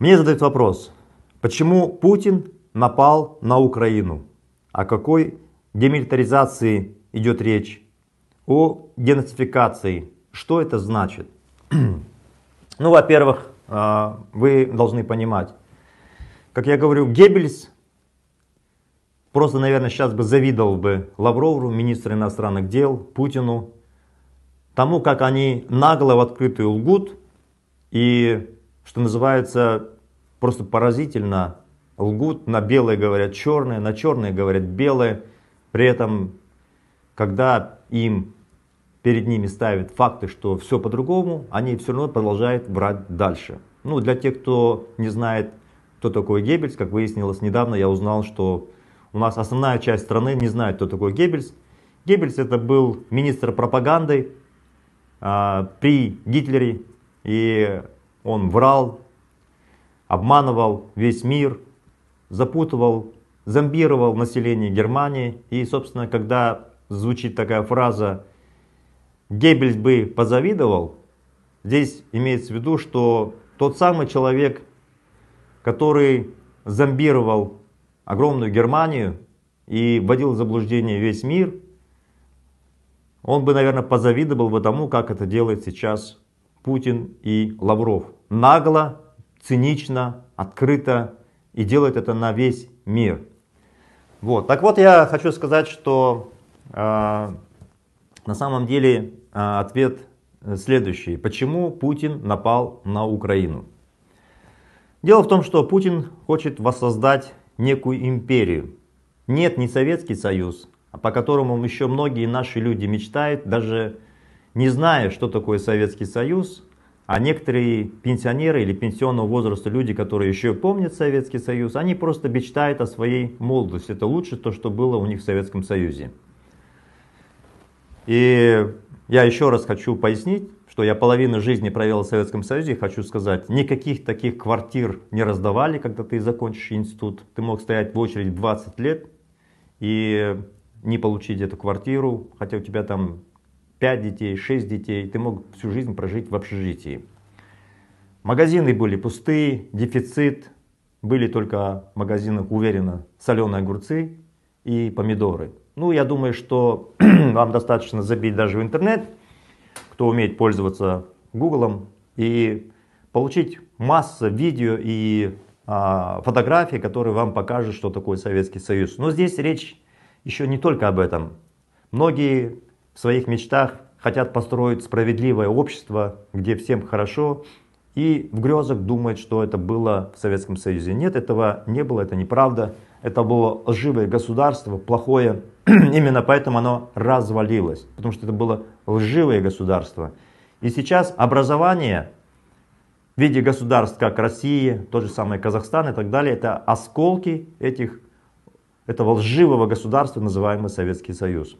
Мне задают вопрос, почему Путин напал на Украину? О какой демилитаризации идет речь? О денацификации. Что это значит? ну, во-первых, а, вы должны понимать, как я говорю, Геббельс просто, наверное, сейчас бы завидовал бы Лаврову, министру иностранных дел, Путину, тому, как они нагло в открытую лгут и что называется, просто поразительно лгут, на белые говорят черные, на черные говорят белые. При этом, когда им перед ними ставят факты, что все по-другому, они все равно продолжают врать дальше. Ну, для тех, кто не знает, кто такой Геббельс, как выяснилось недавно, я узнал, что у нас основная часть страны не знает, кто такой Геббельс. Геббельс это был министр пропаганды а, при Гитлере, и он врал, обманывал весь мир, запутывал, зомбировал население Германии. И, собственно, когда звучит такая фраза «Геббельс бы позавидовал», здесь имеется в виду, что тот самый человек, который зомбировал огромную Германию и вводил в заблуждение весь мир, он бы, наверное, позавидовал бы тому, как это делает сейчас Путин и Лавров. Нагло, цинично, открыто и делает это на весь мир. Вот. Так вот, я хочу сказать, что э, на самом деле э, ответ э, следующий. Почему Путин напал на Украину? Дело в том, что Путин хочет воссоздать некую империю. Нет, не Советский Союз, а по которому еще многие наши люди мечтают, даже не зная, что такое Советский Союз, а некоторые пенсионеры или пенсионного возраста люди, которые еще помнят Советский Союз, они просто мечтают о своей молодости. Это лучше то, что было у них в Советском Союзе. И я еще раз хочу пояснить, что я половину жизни провел в Советском Союзе, и хочу сказать, никаких таких квартир не раздавали, когда ты закончишь институт. Ты мог стоять в очереди 20 лет и не получить эту квартиру, хотя у тебя там 5 детей, 6 детей, ты мог всю жизнь прожить в общежитии. Магазины были пустые, дефицит, были только в магазинах, уверенно, соленые огурцы и помидоры. Ну, я думаю, что вам достаточно забить даже в интернет, кто умеет пользоваться Гуглом, и получить массу видео и а, фотографий, которые вам покажут, что такое Советский Союз. Но здесь речь еще не только об этом. Многие в своих мечтах хотят построить справедливое общество, где всем хорошо, и в грезах думают, что это было в Советском Союзе. Нет, этого не было, это неправда. Это было лживое государство, плохое. Именно поэтому оно развалилось, потому что это было лживое государство. И сейчас образование в виде государств, как Россия, тот же самый Казахстан и так далее, это осколки этих, этого лживого государства, называемого Советский Союз.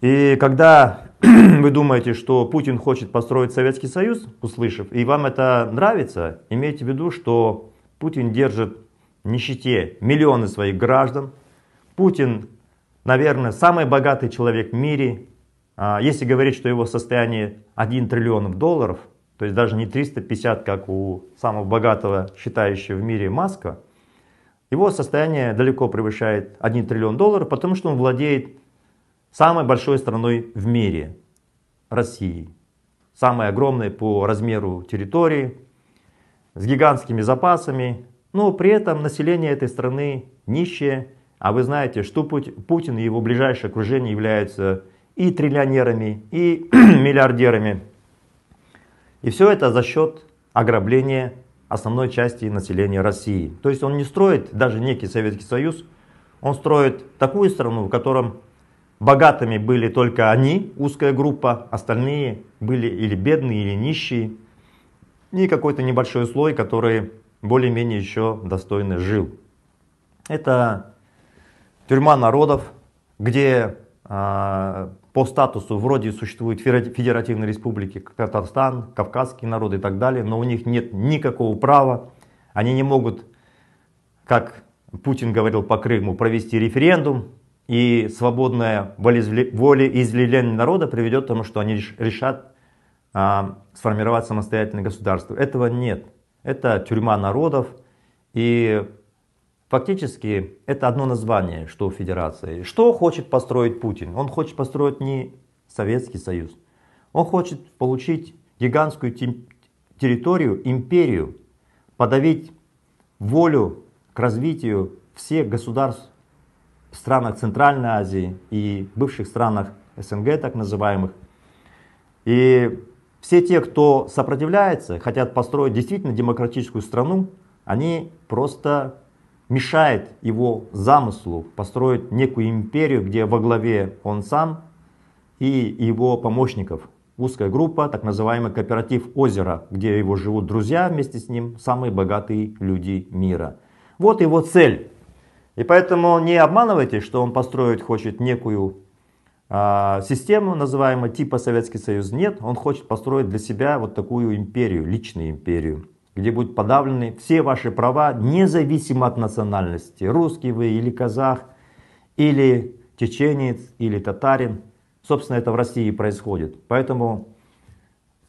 И когда вы думаете, что Путин хочет построить Советский Союз, услышав, и вам это нравится, имейте в виду, что Путин держит в нищете миллионы своих граждан. Путин, наверное, самый богатый человек в мире. А, если говорить, что его состояние 1 триллион долларов, то есть даже не 350, как у самого богатого, считающего в мире Маска, его состояние далеко превышает 1 триллион долларов, потому что он владеет самой большой страной в мире, России, Самой огромной по размеру территории, с гигантскими запасами, но при этом население этой страны нищее. А вы знаете, что Путин и его ближайшее окружение являются и триллионерами, и миллиардерами. И все это за счет ограбления основной части населения России. То есть он не строит даже некий Советский Союз, он строит такую страну, в котором Богатыми были только они, узкая группа, остальные были или бедные, или нищие. И какой-то небольшой слой, который более-менее еще достойно жил. Это тюрьма народов, где э, по статусу вроде существуют федеративные республики Татарстан, кавказские народы и так далее, но у них нет никакого права, они не могут, как Путин говорил по Крыму, провести референдум, и свободное волеизъявление народа приведет к тому, что они решат а, сформировать самостоятельное государство. Этого нет. Это тюрьма народов. И фактически это одно название, что у федерации. Что хочет построить Путин? Он хочет построить не Советский Союз. Он хочет получить гигантскую территорию, империю, подавить волю к развитию всех государств странах Центральной Азии и бывших странах СНГ, так называемых. И все те, кто сопротивляется, хотят построить действительно демократическую страну, они просто мешают его замыслу построить некую империю, где во главе он сам и его помощников. Узкая группа, так называемый кооператив Озера, где его живут друзья вместе с ним, самые богатые люди мира. Вот его цель. И поэтому не обманывайтесь, что он построить хочет некую э, систему, называемую типа Советский Союз. Нет, он хочет построить для себя вот такую империю, личную империю, где будут подавлены все ваши права, независимо от национальности. Русский вы или казах, или чеченец, или татарин. Собственно, это в России происходит. Поэтому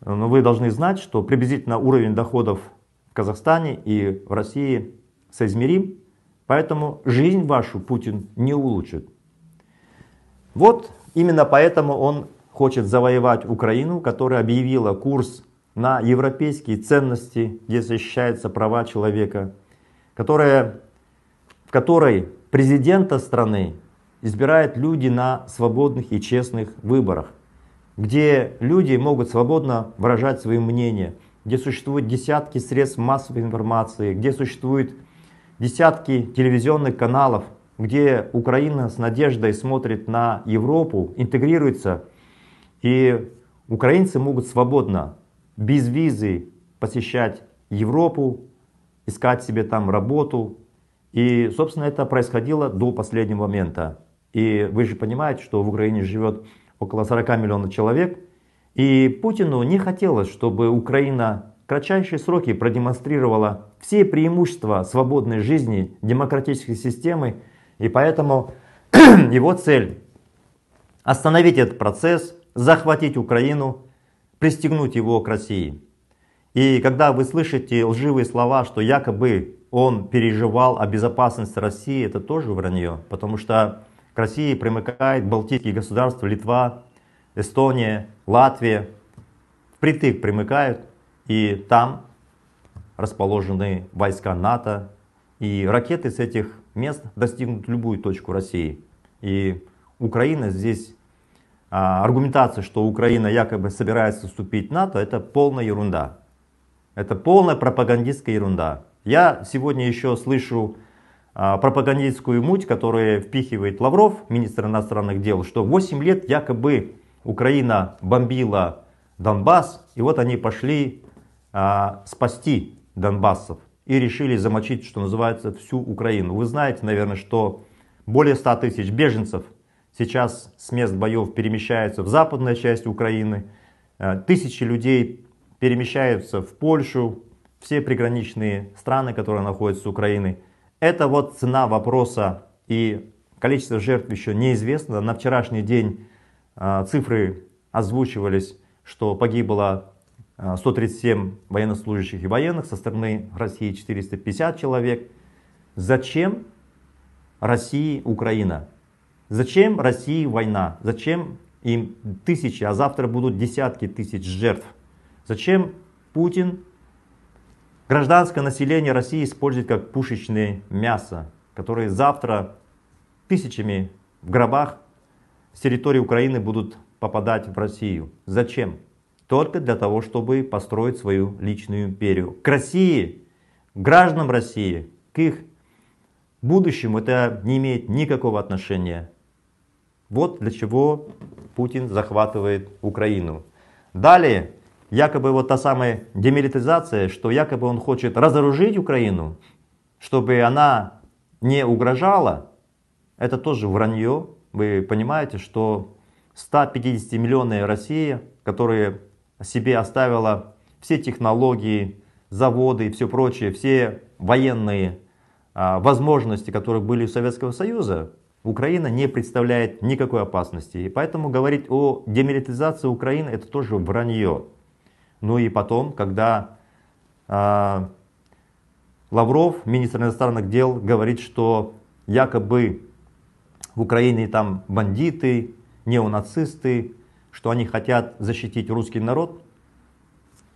ну, вы должны знать, что приблизительно уровень доходов в Казахстане и в России соизмерим. Поэтому жизнь вашу Путин не улучшит. Вот именно поэтому он хочет завоевать Украину, которая объявила курс на европейские ценности, где защищаются права человека, которая, в которой президента страны избирают люди на свободных и честных выборах, где люди могут свободно выражать свои мнения, где существуют десятки средств массовой информации, где существует десятки телевизионных каналов, где Украина с надеждой смотрит на Европу, интегрируется, и украинцы могут свободно, без визы посещать Европу, искать себе там работу. И, собственно, это происходило до последнего момента. И вы же понимаете, что в Украине живет около 40 миллионов человек. И Путину не хотелось, чтобы Украина кратчайшие сроки продемонстрировала все преимущества свободной жизни демократической системы, и поэтому его цель – остановить этот процесс, захватить Украину, пристегнуть его к России. И когда вы слышите лживые слова, что якобы он переживал о безопасности России, это тоже вранье, потому что к России примыкает Балтийские государства, Литва, Эстония, Латвия, впритык примыкают. И там расположены войска НАТО. И ракеты с этих мест достигнут любую точку России. И Украина здесь, а, аргументация, что Украина якобы собирается вступить в НАТО, это полная ерунда. Это полная пропагандистская ерунда. Я сегодня еще слышу а, пропагандистскую муть, которую впихивает Лавров, министр иностранных дел, что 8 лет якобы Украина бомбила Донбасс, и вот они пошли а, спасти донбассов и решили замочить, что называется, всю Украину. Вы знаете, наверное, что более 100 тысяч беженцев сейчас с мест боев перемещаются в западную часть Украины. А, тысячи людей перемещаются в Польшу, все приграничные страны, которые находятся с Украиной. Это вот цена вопроса и количество жертв еще неизвестно. На вчерашний день а, цифры озвучивались, что погибло 137 а, военнослужащих и военных, со стороны России 450 человек. Зачем России Украина? Зачем России война? Зачем им тысячи, а завтра будут десятки тысяч жертв? Зачем Путин гражданское население России использует как пушечное мясо, которое завтра тысячами в гробах с территории Украины будут попадать в Россию? Зачем? только для того, чтобы построить свою личную империю. К России, гражданам России, к их будущему это не имеет никакого отношения. Вот для чего Путин захватывает Украину. Далее, якобы вот та самая демилитаризация, что якобы он хочет разоружить Украину, чтобы она не угрожала, это тоже вранье. Вы понимаете, что 150-миллионная Россия, которые себе оставила все технологии, заводы и все прочее, все военные а, возможности, которые были у Советского Союза, Украина не представляет никакой опасности. И поэтому говорить о демилитаризации Украины это тоже вранье. Ну и потом, когда а, Лавров, министр иностранных дел, говорит, что якобы в Украине там бандиты, неонацисты, что они хотят защитить русский народ.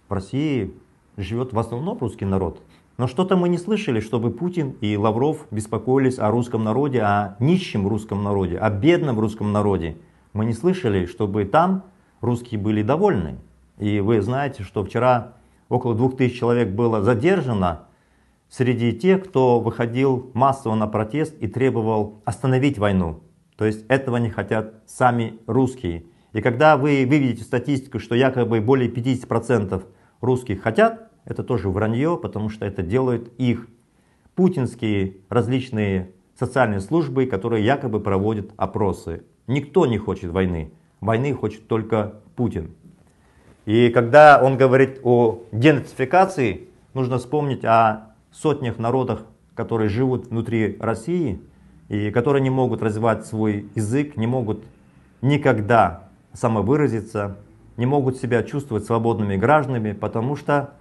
В России живет в основном русский народ. Но что-то мы не слышали, чтобы Путин и Лавров беспокоились о русском народе, о нищем русском народе, о бедном русском народе. Мы не слышали, чтобы там русские были довольны. И вы знаете, что вчера около двух тысяч человек было задержано среди тех, кто выходил массово на протест и требовал остановить войну. То есть этого не хотят сами русские. И когда вы вы видите статистику, что якобы более 50% русских хотят, это тоже вранье, потому что это делают их путинские различные социальные службы, которые якобы проводят опросы. Никто не хочет войны. Войны хочет только Путин. И когда он говорит о денацификации, нужно вспомнить о сотнях народах, которые живут внутри России и которые не могут развивать свой язык, не могут никогда самовыразиться, не могут себя чувствовать свободными гражданами, потому что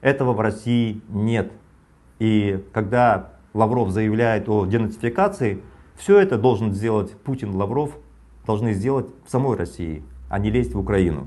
этого в России нет. И когда Лавров заявляет о денацификации, все это должен сделать Путин, Лавров, должны сделать в самой России, а не лезть в Украину.